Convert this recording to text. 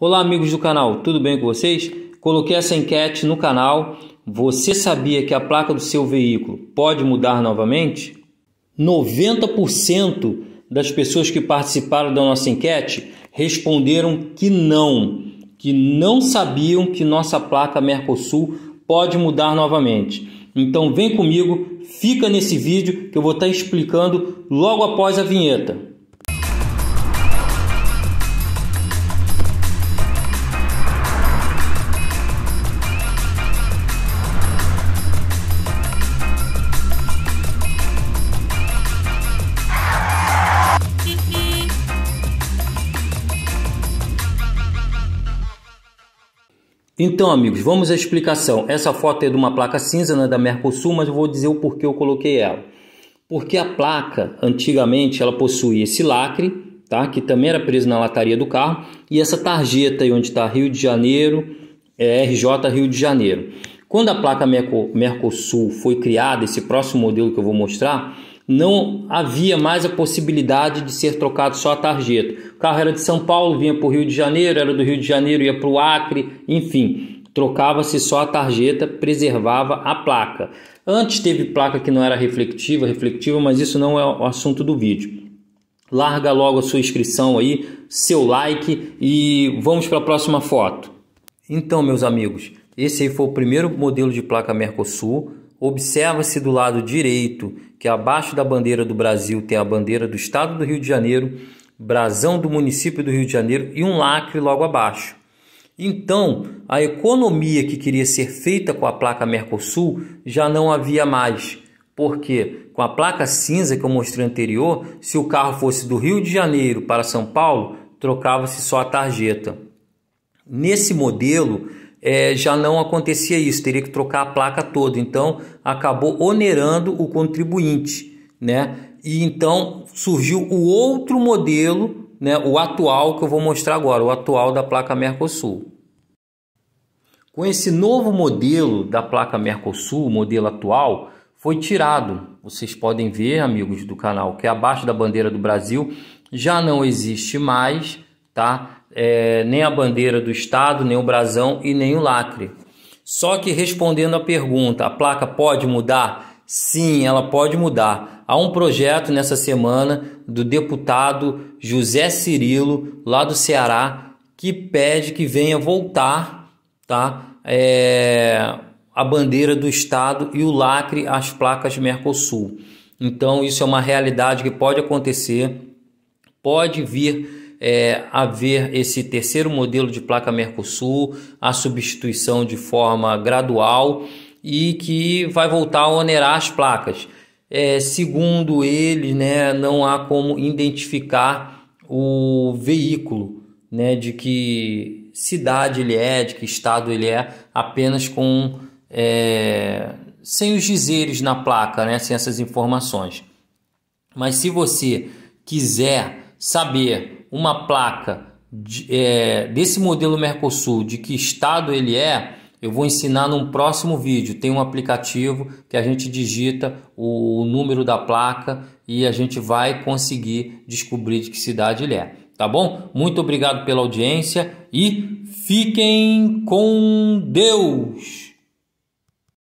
Olá, amigos do canal, tudo bem com vocês? Coloquei essa enquete no canal. Você sabia que a placa do seu veículo pode mudar novamente? 90% das pessoas que participaram da nossa enquete responderam que não, que não sabiam que nossa placa Mercosul pode mudar novamente. Então vem comigo, fica nesse vídeo que eu vou estar explicando logo após a vinheta. Então, amigos, vamos à explicação. Essa foto é de uma placa cinza né, da Mercosul, mas eu vou dizer o porquê eu coloquei ela. Porque a placa, antigamente, ela possuía esse lacre, tá? que também era preso na lataria do carro, e essa tarjeta aí onde está Rio de Janeiro, é RJ Rio de Janeiro. Quando a placa Mercosul foi criada, esse próximo modelo que eu vou mostrar, não havia mais a possibilidade de ser trocado só a tarjeta. O carro era de São Paulo, vinha para o Rio de Janeiro, era do Rio de Janeiro, ia para o Acre, enfim, trocava-se só a tarjeta, preservava a placa. Antes teve placa que não era reflectiva, reflectiva, mas isso não é o assunto do vídeo. Larga logo a sua inscrição aí, seu like e vamos para a próxima foto. Então, meus amigos, esse aí foi o primeiro modelo de placa Mercosul Observa-se do lado direito que abaixo da bandeira do Brasil tem a bandeira do Estado do Rio de Janeiro, brasão do município do Rio de Janeiro e um lacre logo abaixo. Então, a economia que queria ser feita com a placa Mercosul já não havia mais. Porque com a placa cinza que eu mostrei anterior, se o carro fosse do Rio de Janeiro para São Paulo, trocava-se só a tarjeta. Nesse modelo, é, já não acontecia isso, teria que trocar a placa toda. Então, acabou onerando o contribuinte, né? E então surgiu o outro modelo, né? O atual que eu vou mostrar agora, o atual da placa Mercosul. Com esse novo modelo da placa Mercosul, o modelo atual, foi tirado. Vocês podem ver, amigos do canal, que abaixo da bandeira do Brasil já não existe mais tá? É, nem a bandeira do estado, nem o brasão e nem o lacre. Só que respondendo à pergunta, a placa pode mudar? Sim, ela pode mudar. Há um projeto nessa semana do deputado José Cirilo, lá do Ceará, que pede que venha voltar, tá? É, a bandeira do estado e o lacre às placas Mercosul. Então, isso é uma realidade que pode acontecer, pode vir é, haver esse terceiro modelo de placa Mercosul, a substituição de forma gradual e que vai voltar a onerar as placas. É, segundo eles, né, não há como identificar o veículo, né, de que cidade ele é, de que estado ele é, apenas com é, sem os dizeres na placa, né, sem essas informações. Mas se você quiser saber uma placa de, é, desse modelo Mercosul, de que estado ele é, eu vou ensinar num próximo vídeo. Tem um aplicativo que a gente digita o, o número da placa e a gente vai conseguir descobrir de que cidade ele é. Tá bom? Muito obrigado pela audiência e fiquem com Deus!